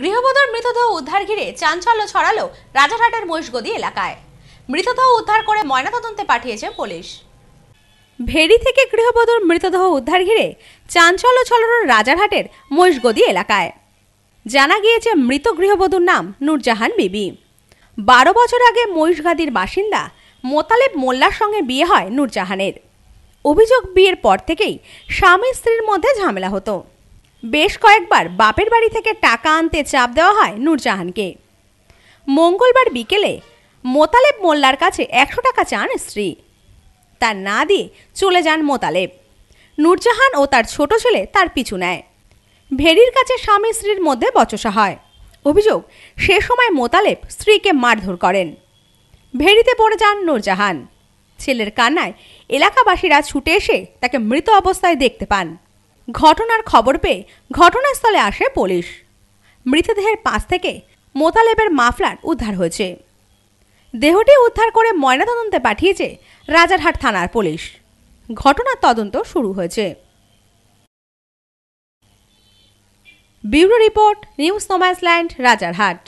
গৃহবধূর মৃতদেহ উদ্ধার ঘিরে চাঞ্চল্য ছড়ালো রাজারহাটের মহিষগদি এলাকায় মৃতদেহ উদ্ধার করে ময়নাতদন্তে পাঠিয়েছে পুলিশ ভেরি থেকে গৃহবধূর মৃতদেহ উদ্ধার ঘিরে চাঞ্চল্য ছড়ালো রাজারহাটের মহিষগদি এলাকায় জানা গিয়েছে মৃত গৃহবধূর নাম নূরজাহান বিবি বারো বছর আগে মহিষগাদির বাসিন্দা মোতালেব মোল্লার সঙ্গে বিয়ে হয় নূরজাহানের অভিযোগ বিয়ের পর থেকেই স্বামী স্ত্রীর মধ্যে ঝামেলা হতো বেশ কয়েকবার বাপের বাড়ি থেকে টাকা আনতে চাপ দেওয়া হয় নূরজাহানকে মঙ্গলবার বিকেলে মোতালেব মোল্লার কাছে একশো টাকা চান স্ত্রী তার না দিয়ে চলে যান মোতালেব নূরজাহান ও তার ছোট ছেলে তার পিছু নেয় ভেরির কাছে স্বামী স্ত্রীর মধ্যে বচসা হয় অভিযোগ সে সময় মোতালেব স্ত্রীকে মারধর করেন ভেরিতে পড়ে যান নূরজাহান ছেলের কান্নায় এলাকাবাসীরা ছুটে এসে তাকে মৃত অবস্থায় দেখতে পান ঘটনার খবর পেয়ে ঘটনাস্থলে আসে পুলিশ মৃতদেহের পাশ থেকে মোতালেবের মাফলার উদ্ধার হয়েছে দেহটি উদ্ধার করে ময়নাতদন্তে পাঠিয়েছে রাজারহাট থানার পুলিশ ঘটনার তদন্ত শুরু হয়েছে ব্যুরো রিপোর্ট নিউজ নোম্যাসল্যান্ড রাজারহাট